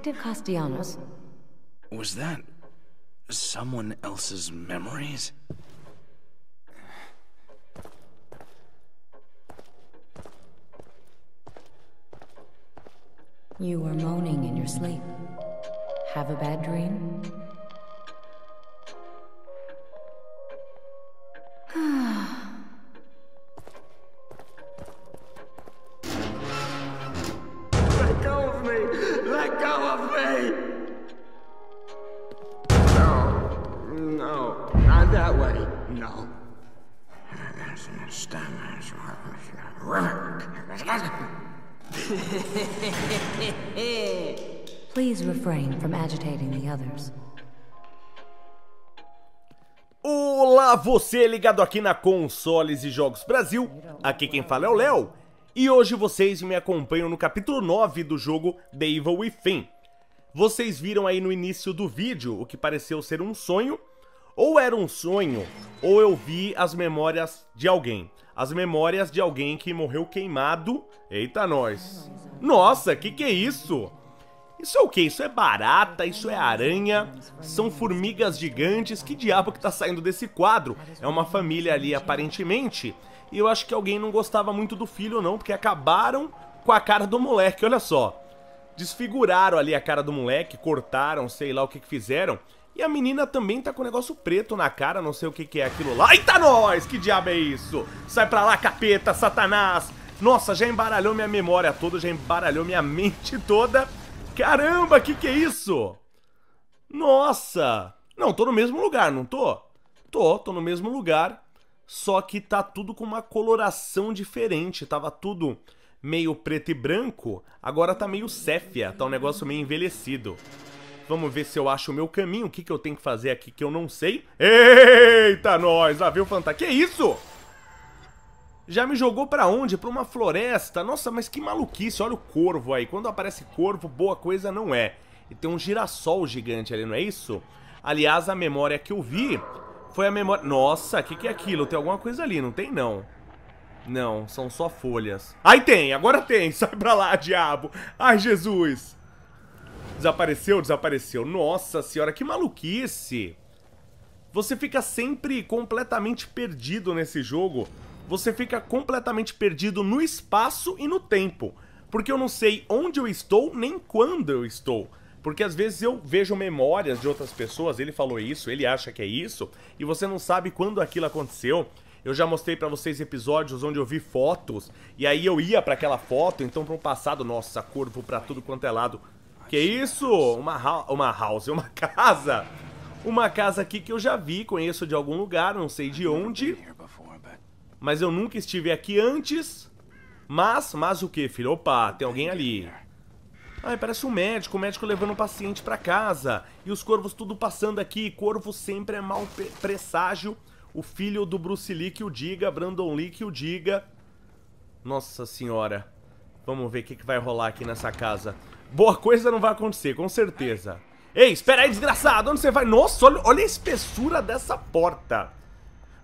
Detective Castellanos. Was that... someone else's memories? You were moaning in your sleep. Have a bad dream? Please refrain from agitating the others. Olá, você ligado aqui na Consoles e Jogos Brasil. Aqui quem fala é o Léo. E hoje vocês me acompanham no capítulo 9 do jogo The Evil Within. Vocês viram aí no início do vídeo o que pareceu ser um sonho, ou era um sonho, ou eu vi as memórias de alguém as memórias de alguém que morreu queimado. Eita nós. Nossa, que que é isso? Isso é o que? Isso é barata, isso é aranha, são formigas gigantes. Que diabo que tá saindo desse quadro? É uma família ali aparentemente. E eu acho que alguém não gostava muito do filho não, porque acabaram com a cara do moleque, olha só. Desfiguraram ali a cara do moleque, cortaram, sei lá o que que fizeram. E a menina também tá com um negócio preto na cara, não sei o que, que é aquilo lá. Eita nós, que diabo é isso? Sai pra lá, capeta, satanás! Nossa, já embaralhou minha memória toda, já embaralhou minha mente toda. Caramba, que que é isso? Nossa! Não, tô no mesmo lugar, não tô? Tô, tô no mesmo lugar, só que tá tudo com uma coloração diferente. Tava tudo meio preto e branco, agora tá meio séfia, tá um negócio meio envelhecido. Vamos ver se eu acho o meu caminho. O que, que eu tenho que fazer aqui que eu não sei? Eita, nós! Lá veio o fantasma. Que isso? Já me jogou pra onde? Pra uma floresta? Nossa, mas que maluquice. Olha o corvo aí. Quando aparece corvo, boa coisa não é. E tem um girassol gigante ali, não é isso? Aliás, a memória que eu vi foi a memória... Nossa, o que, que é aquilo? Tem alguma coisa ali, não tem não. Não, são só folhas. Aí tem, agora tem. Sai pra lá, diabo. Ai, Jesus. Desapareceu, desapareceu. Nossa senhora, que maluquice! Você fica sempre completamente perdido nesse jogo. Você fica completamente perdido no espaço e no tempo. Porque eu não sei onde eu estou nem quando eu estou. Porque às vezes eu vejo memórias de outras pessoas, ele falou isso, ele acha que é isso, e você não sabe quando aquilo aconteceu. Eu já mostrei para vocês episódios onde eu vi fotos, e aí eu ia para aquela foto, então para um passado, nossa, corvo para tudo quanto é lado. Que isso? Uma, uma house, uma casa. Uma casa aqui que eu já vi, conheço de algum lugar, não sei de onde. Mas eu nunca estive aqui antes. Mas, mas o que, filho? Opa, tem alguém ali. Ai, parece um médico, o um médico levando um paciente para casa. E os corvos tudo passando aqui. Corvo sempre é mau presságio. O filho do Bruce Lee que o diga, Brandon Lee que o diga. Nossa senhora. Vamos ver o que, que vai rolar aqui nessa casa. Boa coisa não vai acontecer, com certeza. Ei, espera aí, desgraçado, onde você vai? Nossa, olha, olha a espessura dessa porta.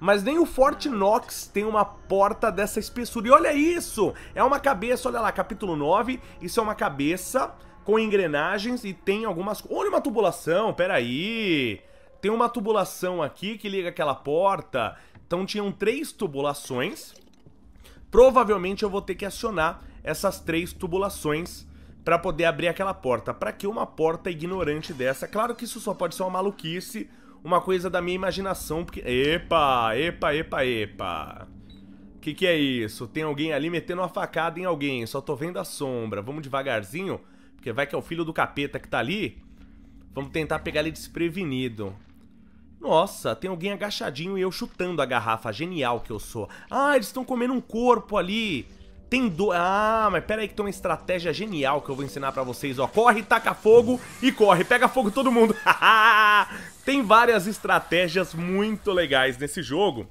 Mas nem o Fort Knox tem uma porta dessa espessura. E olha isso! É uma cabeça, olha lá, capítulo 9. Isso é uma cabeça com engrenagens e tem algumas... Olha uma tubulação, pera aí Tem uma tubulação aqui que liga aquela porta. Então tinham três tubulações. Provavelmente eu vou ter que acionar essas três tubulações para poder abrir aquela porta. Para que uma porta ignorante dessa? Claro que isso só pode ser uma maluquice, uma coisa da minha imaginação, porque... Epa, epa, epa, epa. Que que é isso? Tem alguém ali metendo uma facada em alguém, só tô vendo a sombra. Vamos devagarzinho, porque vai que é o filho do capeta que tá ali. Vamos tentar pegar ele desprevenido. Nossa, tem alguém agachadinho e eu chutando a garrafa. Genial que eu sou. Ah, eles estão comendo um corpo ali. Tem do... Ah, mas pera aí que tem uma estratégia genial que eu vou ensinar pra vocês, ó. Corre, taca fogo e corre. Pega fogo todo mundo. tem várias estratégias muito legais nesse jogo.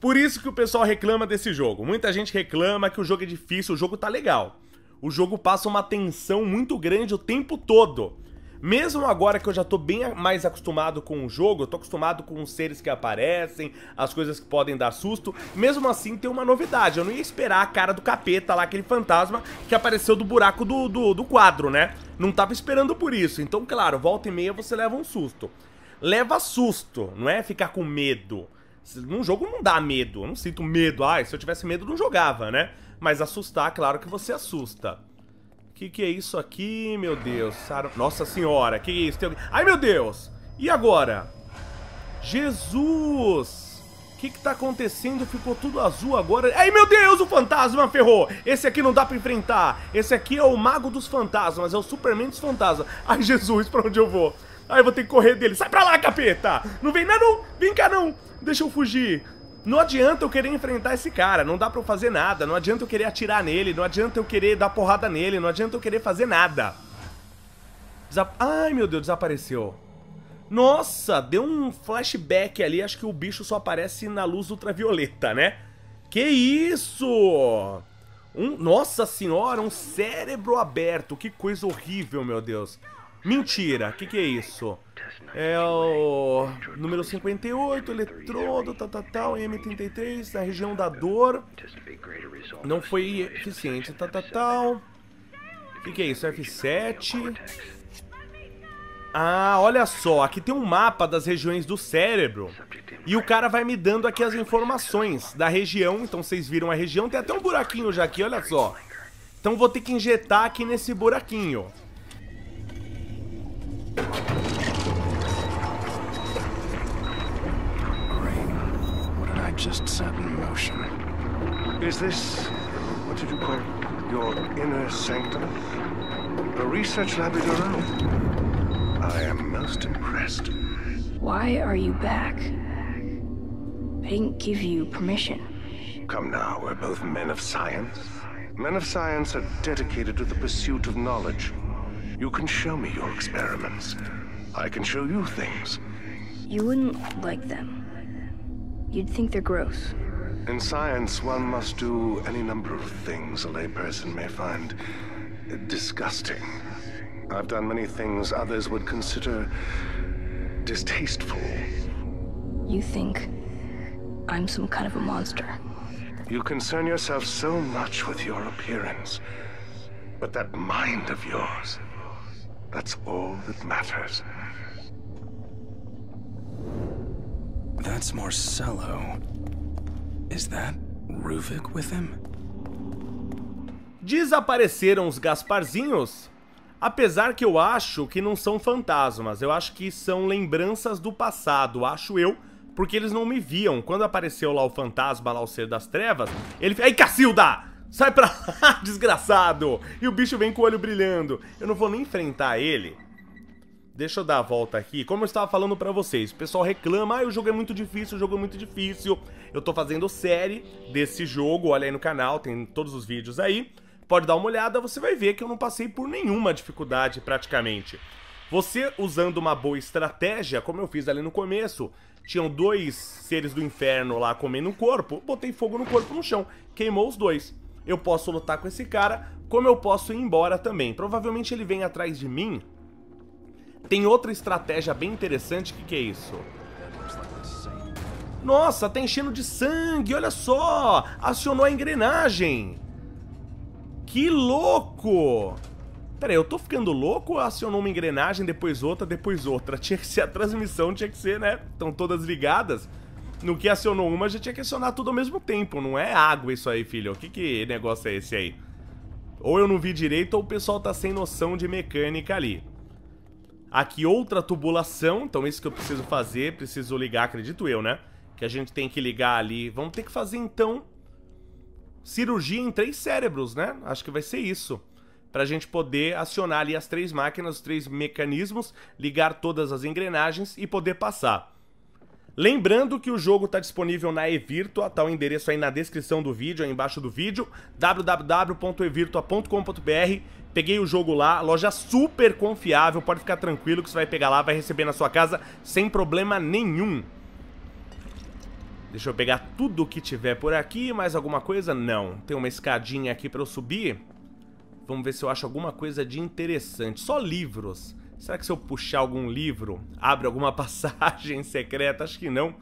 Por isso que o pessoal reclama desse jogo. Muita gente reclama que o jogo é difícil, o jogo tá legal. O jogo passa uma tensão muito grande o tempo todo. Mesmo agora que eu já tô bem mais acostumado com o jogo, eu tô acostumado com os seres que aparecem, as coisas que podem dar susto, mesmo assim tem uma novidade, eu não ia esperar a cara do capeta lá, aquele fantasma que apareceu do buraco do, do, do quadro, né? Não tava esperando por isso, então claro, volta e meia você leva um susto. Leva susto, não é ficar com medo. Num jogo não dá medo, eu não sinto medo, ai, se eu tivesse medo não jogava, né? Mas assustar, claro que você assusta. Que que é isso aqui, meu Deus? Nossa senhora, que isso? Tem... Ai, meu Deus! E agora? Jesus! O que que tá acontecendo? Ficou tudo azul agora. Ai, meu Deus, o fantasma ferrou! Esse aqui não dá pra enfrentar. Esse aqui é o mago dos fantasmas, é o Superman dos fantasmas. Ai, Jesus, pra onde eu vou? Ai, eu vou ter que correr dele. Sai pra lá, capeta! Não vem, não, não! Vem cá, não! Deixa eu fugir. Não adianta eu querer enfrentar esse cara, não dá pra eu fazer nada, não adianta eu querer atirar nele, não adianta eu querer dar porrada nele, não adianta eu querer fazer nada. Desap Ai, meu Deus, desapareceu. Nossa, deu um flashback ali, acho que o bicho só aparece na luz ultravioleta, né? Que isso! Um, nossa senhora, um cérebro aberto, que coisa horrível, meu Deus. Mentira, o que, que é isso? É o número 58, eletrodo, tal, tal, tal, M33, na região da dor. Não foi eficiente, tal, tal, tal. O que, que é isso? F7. Ah, olha só, aqui tem um mapa das regiões do cérebro. E o cara vai me dando aqui as informações da região. Então vocês viram a região, tem até um buraquinho já aqui, olha só. Então vou ter que injetar aqui nesse buraquinho. just set in motion. Is this, what did you call it, your inner sanctum? A research lab of your own? I am most impressed. Why are you back? I didn't give you permission. Come now, we're both men of science. Men of science are dedicated to the pursuit of knowledge. You can show me your experiments. I can show you things. You wouldn't like them. You'd think they're gross. In science, one must do any number of things a layperson may find disgusting. I've done many things others would consider distasteful. You think I'm some kind of a monster? You concern yourself so much with your appearance. But that mind of yours, that's all that matters. That's Marcelo. Is that Ruvik with him? Desapareceram os Gasparzinhos? Apesar que eu acho que não são fantasmas, eu acho que são lembranças do passado, acho eu, porque eles não me viam. Quando apareceu lá o fantasma, lá o ser das trevas, ele... Ei, Cacilda! Sai pra lá, desgraçado! E o bicho vem com o olho brilhando. Eu não vou nem enfrentar ele, Deixa eu dar a volta aqui. Como eu estava falando para vocês, o pessoal reclama, ah, o jogo é muito difícil, o jogo é muito difícil. Eu tô fazendo série desse jogo, olha aí no canal, tem todos os vídeos aí. Pode dar uma olhada, você vai ver que eu não passei por nenhuma dificuldade praticamente. Você usando uma boa estratégia, como eu fiz ali no começo, tinham dois seres do inferno lá comendo um corpo, botei fogo no corpo no chão, queimou os dois. Eu posso lutar com esse cara, como eu posso ir embora também. Provavelmente ele vem atrás de mim tem outra estratégia bem interessante, o que, que é isso? Nossa, tá enchendo de sangue, olha só! Acionou a engrenagem! Que louco! Pera aí, eu tô ficando louco ou acionou uma engrenagem, depois outra, depois outra? Tinha que ser a transmissão, tinha que ser, né? Estão todas ligadas. No que acionou uma, já tinha que acionar tudo ao mesmo tempo. Não é água isso aí, filho. O que, que negócio é esse aí? Ou eu não vi direito ou o pessoal tá sem noção de mecânica ali. Aqui outra tubulação, então isso que eu preciso fazer, preciso ligar, acredito eu, né? Que a gente tem que ligar ali. Vamos ter que fazer, então, cirurgia em três cérebros, né? Acho que vai ser isso. Pra gente poder acionar ali as três máquinas, os três mecanismos, ligar todas as engrenagens e poder passar. Lembrando que o jogo está disponível na Evirtua, tá o endereço aí na descrição do vídeo, aí embaixo do vídeo, www.evirtua.com.br. Peguei o jogo lá, loja super confiável, pode ficar tranquilo que você vai pegar lá, vai receber na sua casa sem problema nenhum. Deixa eu pegar tudo que tiver por aqui, mais alguma coisa? Não. Tem uma escadinha aqui para eu subir. Vamos ver se eu acho alguma coisa de interessante. Só livros. Será que se eu puxar algum livro, abre alguma passagem secreta? Acho que não.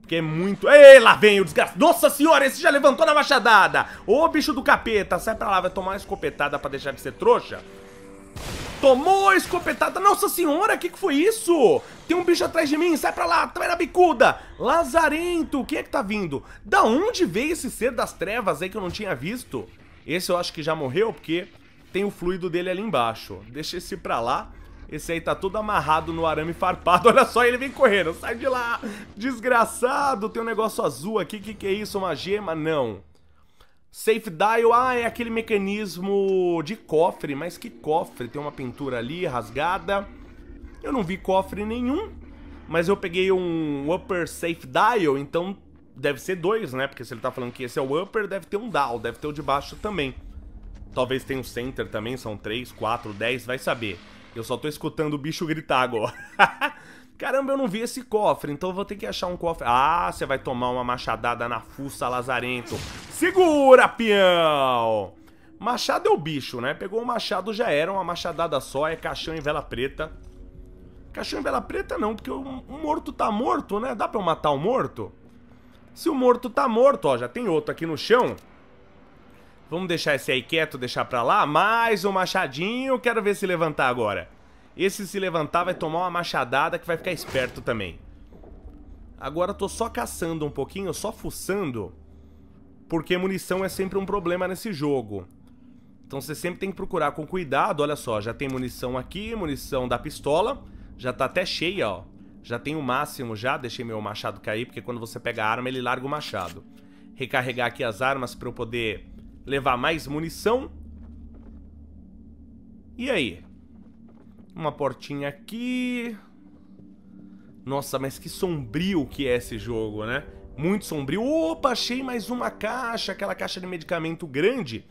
Porque é muito... Ei, lá vem o desgraçado. Nossa senhora, esse já levantou na machadada. Ô, bicho do capeta, sai pra lá, vai tomar uma escopetada pra deixar de ser trouxa. Tomou a escopetada. Nossa senhora, o que, que foi isso? Tem um bicho atrás de mim, sai pra lá, vai na bicuda. Lazarento, quem é que tá vindo? Da onde veio esse ser das trevas aí que eu não tinha visto? Esse eu acho que já morreu, porque tem o fluido dele ali embaixo. Deixa esse pra lá. Esse aí tá todo amarrado no arame farpado. Olha só, ele vem correndo. Sai de lá! Desgraçado! Tem um negócio azul aqui. Que que é isso? Uma gema? Não. Safe dial, ah, é aquele mecanismo de cofre, mas que cofre? Tem uma pintura ali rasgada. Eu não vi cofre nenhum, mas eu peguei um upper safe dial, então deve ser dois, né? Porque se ele tá falando que esse é o upper, deve ter um down, deve ter o de baixo também. Talvez tenha um center também, são três, quatro, dez, vai saber. Eu só tô escutando o bicho gritar agora. Caramba, eu não vi esse cofre, então eu vou ter que achar um cofre. Ah, você vai tomar uma machadada na fuça lazarento. Segura, peão! Machado é o bicho, né? Pegou o machado, já era uma machadada só, é caixão em vela preta. Caixão em vela preta não, porque o morto tá morto, né? Dá pra eu matar o morto? Se o morto tá morto, ó, já tem outro aqui no chão. Vamos deixar esse aí quieto, deixar pra lá. Mais um machadinho. Quero ver se levantar agora. Esse se levantar vai tomar uma machadada que vai ficar esperto também. Agora eu tô só caçando um pouquinho, só fuçando. Porque munição é sempre um problema nesse jogo. Então você sempre tem que procurar com cuidado. Olha só, já tem munição aqui, munição da pistola. Já tá até cheia, ó. Já tem o máximo já. Deixei meu machado cair, porque quando você pega a arma, ele larga o machado. Recarregar aqui as armas pra eu poder levar mais munição. E aí? Uma portinha aqui. Nossa, mas que sombrio que é esse jogo, né? Muito sombrio. Opa, achei mais uma caixa, aquela caixa de medicamento grande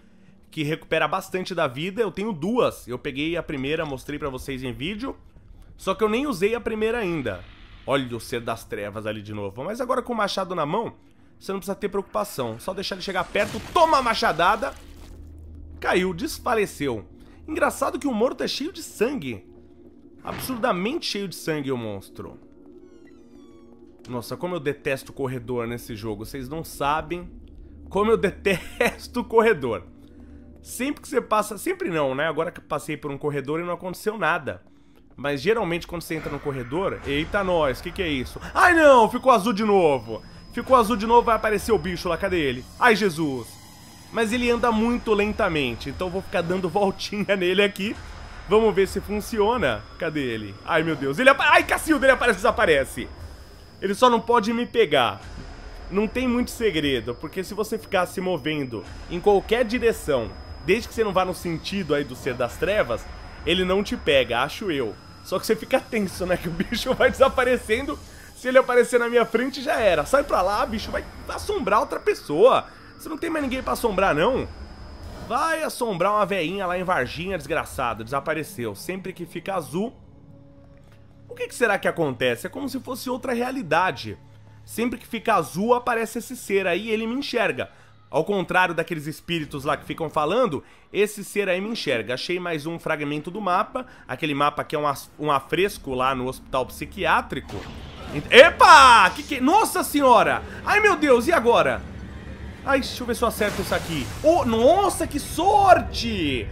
que recupera bastante da vida. Eu tenho duas. Eu peguei a primeira, mostrei para vocês em vídeo. Só que eu nem usei a primeira ainda. Olha o ser das trevas ali de novo. Mas agora com o machado na mão, você não precisa ter preocupação. Só deixar ele chegar perto. Toma a machadada. Caiu, desfaleceu. Engraçado que o morto é tá cheio de sangue. Absurdamente cheio de sangue o monstro. Nossa, como eu detesto corredor nesse jogo. Vocês não sabem como eu detesto corredor. Sempre que você passa... Sempre não, né? Agora que passei por um corredor e não aconteceu nada. Mas geralmente quando você entra no corredor... Eita, nós, o que, que é isso? Ai, não! Ficou azul de novo! Ficou azul de novo, vai aparecer o bicho lá, cadê ele? Ai, Jesus! Mas ele anda muito lentamente, então vou ficar dando voltinha nele aqui. Vamos ver se funciona. Cadê ele? Ai, meu Deus. Ele aparece, Ai, Cacildo, ele aparece desaparece. Ele só não pode me pegar. Não tem muito segredo, porque se você ficar se movendo em qualquer direção, desde que você não vá no sentido aí do ser das trevas, ele não te pega, acho eu. Só que você fica tenso, né? Que o bicho vai desaparecendo se ele aparecer na minha frente, já era. Sai pra lá, bicho, vai assombrar outra pessoa. Você não tem mais ninguém pra assombrar, não? Vai assombrar uma veinha lá em Varginha, desgraçado. Desapareceu. Sempre que fica azul... O que, que será que acontece? É como se fosse outra realidade. Sempre que fica azul, aparece esse ser aí e ele me enxerga. Ao contrário daqueles espíritos lá que ficam falando, esse ser aí me enxerga. Achei mais um fragmento do mapa, aquele mapa que é um, um afresco lá no hospital psiquiátrico. Epa! Que que... Nossa senhora! Ai, meu Deus, e agora? Ai, deixa eu ver se eu acerto isso aqui. Oh, nossa, que sorte!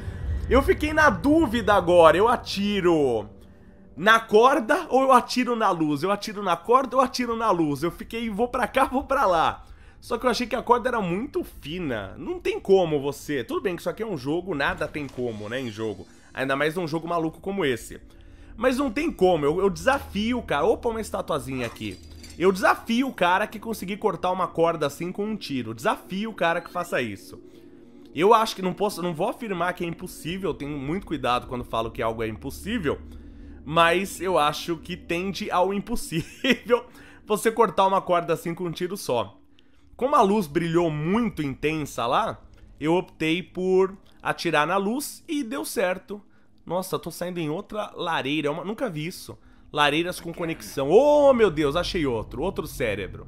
Eu fiquei na dúvida agora. Eu atiro na corda ou eu atiro na luz? Eu atiro na corda ou eu atiro na luz? Eu fiquei, vou pra cá, vou pra lá. Só que eu achei que a corda era muito fina. Não tem como você. Tudo bem que isso aqui é um jogo, nada tem como, né, em jogo. Ainda mais num jogo maluco como esse. Mas não tem como, eu, eu desafio, cara. Opa, uma estatuazinha aqui. Eu desafio o cara que conseguir cortar uma corda assim com um tiro. Desafio o cara que faça isso. Eu acho que não posso, não vou afirmar que é impossível, tenho muito cuidado quando falo que algo é impossível, mas eu acho que tende ao impossível você cortar uma corda assim com um tiro só. Como a luz brilhou muito intensa lá, eu optei por atirar na luz e deu certo. Nossa, tô saindo em outra lareira. É uma... Nunca vi isso. Lareiras com conexão. Oh, meu Deus, achei outro. Outro cérebro.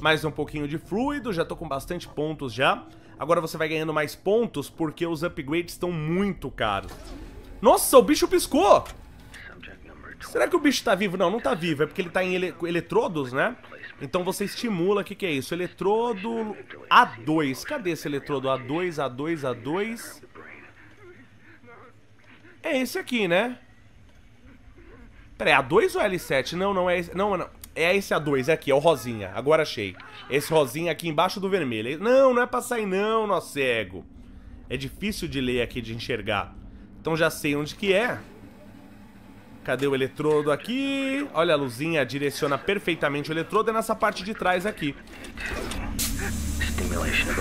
Mais um pouquinho de fluido. Já tô com bastante pontos já. Agora você vai ganhando mais pontos porque os upgrades estão muito caros. Nossa, o bicho piscou! Será que o bicho tá vivo? Não, não tá vivo. É porque ele tá em ele eletrodos, né? Então você estimula, o que, que é isso? Eletrodo A2. Cadê esse eletrodo A2, A2, A2? É esse aqui, né? Pera, é A2 ou L7? Não, não é esse. Não, não. É esse A2, é aqui, é o rosinha. Agora achei. Esse rosinha aqui embaixo do vermelho. Não, não é pra sair não, nosso cego. É difícil de ler aqui, de enxergar. Então já sei onde que é. Cadê o eletrodo aqui? Olha, a luzinha direciona perfeitamente o eletrodo é nessa parte de trás aqui. Estimulação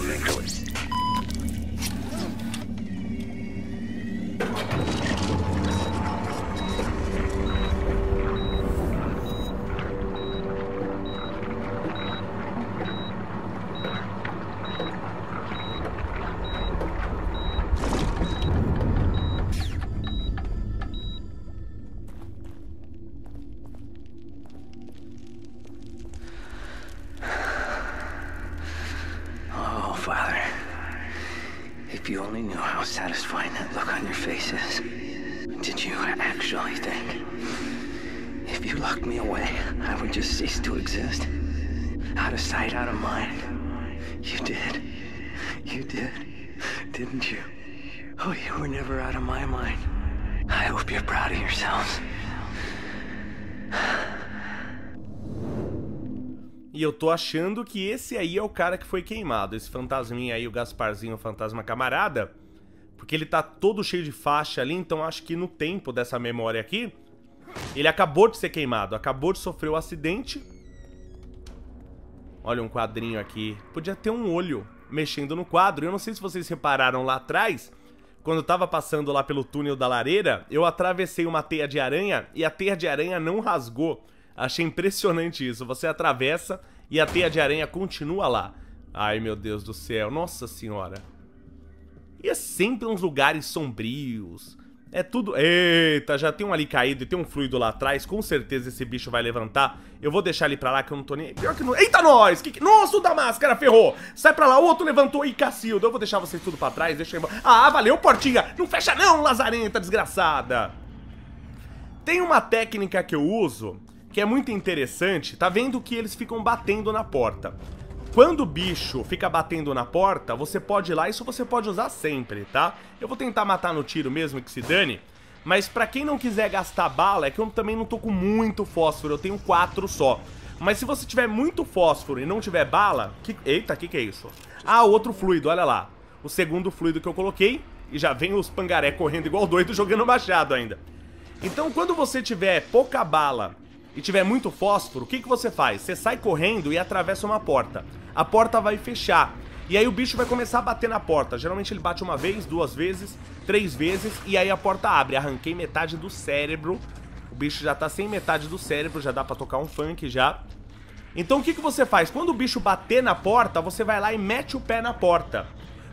satisfying that look on your faces. Did you actually think if you locked me away, I would just cease to exist? Out of sight, out of mind. You did. You did. Didn't you? Oh, you were never out of my mind. I hope you're proud of yourselves. E eu tô achando que esse aí é o cara que foi queimado. Esse fantasminha aí, o Gasparzinho, o fantasma camarada. Porque ele tá todo cheio de faixa ali, então acho que no tempo dessa memória aqui, ele acabou de ser queimado, acabou de sofrer o um acidente. Olha um quadrinho aqui. Podia ter um olho mexendo no quadro. Eu não sei se vocês repararam lá atrás, quando eu tava passando lá pelo túnel da lareira, eu atravessei uma teia de aranha e a teia de aranha não rasgou. Achei impressionante isso. Você atravessa e a teia de aranha continua lá. Ai, meu Deus do céu. Nossa senhora. E é sempre uns lugares sombrios. É tudo. Eita, já tem um ali caído e tem um fluido lá atrás. Com certeza esse bicho vai levantar. Eu vou deixar ele pra lá que eu não tô nem. Pior que não. Eita, nós! Que Nossa, o da máscara ferrou! Sai pra lá, o outro levantou e cacilda. Eu vou deixar vocês tudo pra trás, deixa eu Ah, valeu, portinha! Não fecha não, lazarenta desgraçada! Tem uma técnica que eu uso que é muito interessante. Tá vendo que eles ficam batendo na porta. Quando o bicho fica batendo na porta, você pode ir lá, isso você pode usar sempre, tá? Eu vou tentar matar no tiro mesmo, que se dane. Mas pra quem não quiser gastar bala, é que eu também não tô com muito fósforo, eu tenho quatro só. Mas se você tiver muito fósforo e não tiver bala... Que... Eita, o que, que é isso? Ah, outro fluido, olha lá. O segundo fluido que eu coloquei, e já vem os pangaré correndo igual doido jogando machado ainda. Então quando você tiver pouca bala e tiver muito fósforo, o que, que você faz? Você sai correndo e atravessa uma porta. A porta vai fechar. E aí o bicho vai começar a bater na porta. Geralmente ele bate uma vez, duas vezes, três vezes e aí a porta abre. Arranquei metade do cérebro. O bicho já tá sem metade do cérebro, já dá pra tocar um funk já. Então o que, que você faz? Quando o bicho bater na porta, você vai lá e mete o pé na porta.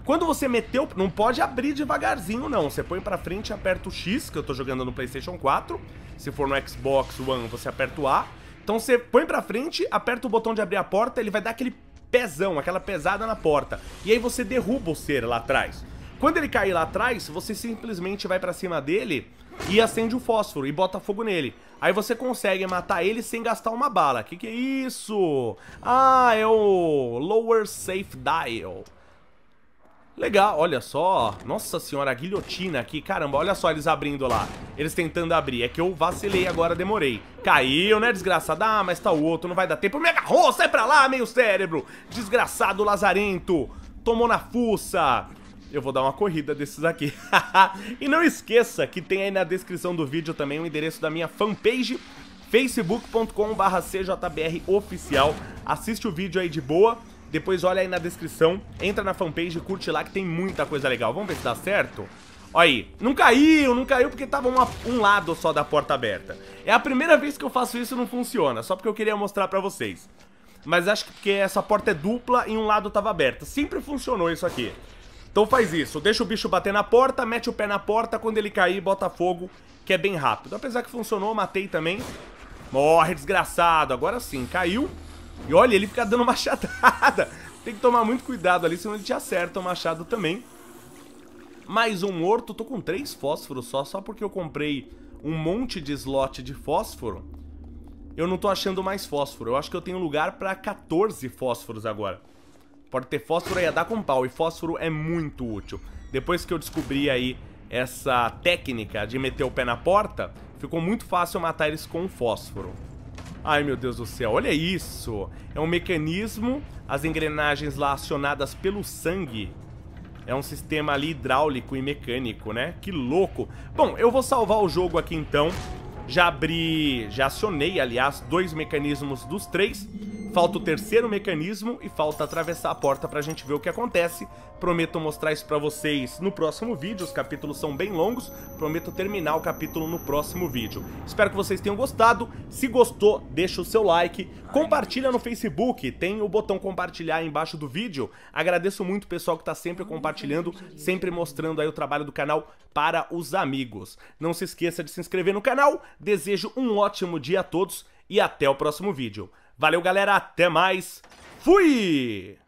Quando você meteu, não pode abrir devagarzinho não. Você põe pra frente, aperta o X, que eu tô jogando no PlayStation 4 se for no Xbox One, você aperta o A. Então você põe pra frente, aperta o botão de abrir a porta, ele vai dar aquele pezão, aquela pesada na porta. E aí você derruba o ser lá atrás. Quando ele cair lá atrás, você simplesmente vai pra cima dele e acende o fósforo e bota fogo nele. Aí você consegue matar ele sem gastar uma bala. Que que é isso? Ah, é o Lower Safe Dial. Legal, olha só. Nossa senhora, a guilhotina aqui. Caramba, olha só eles abrindo lá. Eles tentando abrir. É que eu vacilei agora, demorei. Caiu, né, desgraçado? Ah, mas tá o outro, não vai dar tempo. Me agarrou, sai pra lá, meio cérebro. Desgraçado lazarento. Tomou na fuça. Eu vou dar uma corrida desses aqui. e não esqueça que tem aí na descrição do vídeo também o endereço da minha fanpage facebook.com.br cjbroficial. Assiste o vídeo aí de boa. Depois olha aí na descrição, entra na fanpage e curte lá que tem muita coisa legal. Vamos ver se dá certo? Olha aí, não caiu, não caiu porque tava uma, um lado só da porta aberta. É a primeira vez que eu faço isso e não funciona, só porque eu queria mostrar pra vocês. Mas acho que porque essa porta é dupla e um lado tava aberto. Sempre funcionou isso aqui. Então faz isso, deixa o bicho bater na porta, mete o pé na porta, quando ele cair, bota fogo, que é bem rápido. Apesar que funcionou, matei também. Morre, desgraçado. Agora sim, caiu. E olha, ele fica dando machadada. Tem que tomar muito cuidado ali, senão ele te acerta o machado também. Mais um morto, tô com três fósforos só, só porque eu comprei um monte de slot de fósforo. Eu não tô achando mais fósforo, eu acho que eu tenho lugar pra 14 fósforos agora. Pode ter fósforo aí a é dar com pau, e fósforo é muito útil. Depois que eu descobri aí essa técnica de meter o pé na porta, ficou muito fácil matar eles com fósforo. Ai meu Deus do céu, olha isso! É um mecanismo, as engrenagens lá acionadas pelo sangue. É um sistema ali hidráulico e mecânico, né? Que louco! Bom, eu vou salvar o jogo aqui então. Já abri, já acionei, aliás, dois mecanismos dos três. Falta o terceiro mecanismo e falta atravessar a porta pra gente ver o que acontece. Prometo mostrar isso pra vocês no próximo vídeo, os capítulos são bem longos, prometo terminar o capítulo no próximo vídeo. Espero que vocês tenham gostado, se gostou, deixa o seu like, compartilha no Facebook, tem o botão compartilhar aí embaixo do vídeo. Agradeço muito o pessoal que tá sempre compartilhando, sempre mostrando aí o trabalho do canal para os amigos. Não se esqueça de se inscrever no canal, desejo um ótimo dia a todos e até o próximo vídeo. Valeu, galera. Até mais. Fui!